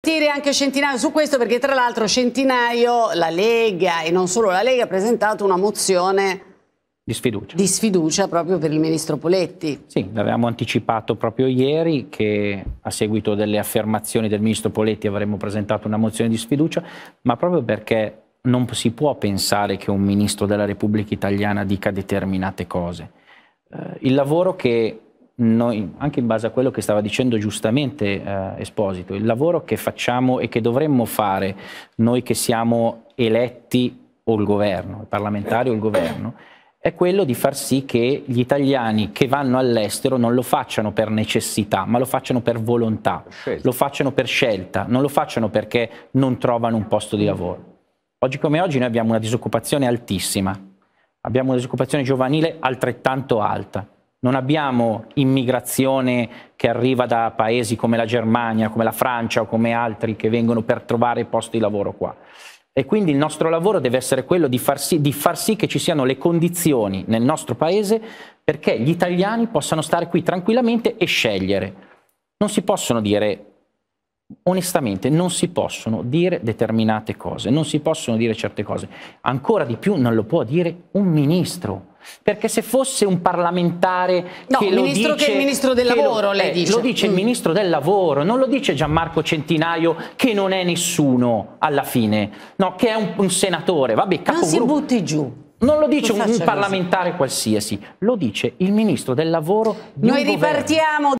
dire anche Centinaio su questo perché tra l'altro Centinaio, la Lega e non solo la Lega ha presentato una mozione di sfiducia. di sfiducia proprio per il ministro Poletti. Sì, l'avevamo anticipato proprio ieri che a seguito delle affermazioni del ministro Poletti avremmo presentato una mozione di sfiducia, ma proprio perché non si può pensare che un ministro della Repubblica Italiana dica determinate cose. Eh, il lavoro che noi, anche in base a quello che stava dicendo giustamente eh, Esposito, il lavoro che facciamo e che dovremmo fare noi che siamo eletti o il governo, i parlamentari o il governo, è quello di far sì che gli italiani che vanno all'estero non lo facciano per necessità, ma lo facciano per volontà, scelta. lo facciano per scelta, non lo facciano perché non trovano un posto di lavoro. Oggi come oggi noi abbiamo una disoccupazione altissima, abbiamo una disoccupazione giovanile altrettanto alta non abbiamo immigrazione che arriva da paesi come la Germania, come la Francia o come altri che vengono per trovare posti di lavoro qua. E quindi il nostro lavoro deve essere quello di far, sì, di far sì che ci siano le condizioni nel nostro paese perché gli italiani possano stare qui tranquillamente e scegliere. Non si possono dire, onestamente, non si possono dire determinate cose, non si possono dire certe cose. Ancora di più non lo può dire un ministro perché se fosse un parlamentare no, che lo dice... che è il ministro del lavoro, lo, lei eh, dice. Lo dice mm. il ministro del lavoro, non lo dice Gianmarco Centinaio che non è nessuno alla fine, no, che è un, un senatore, vabbè, capogruppo. Non si butti giù. Non lo dice un, un parlamentare qualsiasi, lo dice il ministro del lavoro. Noi ripartiamo. Governo.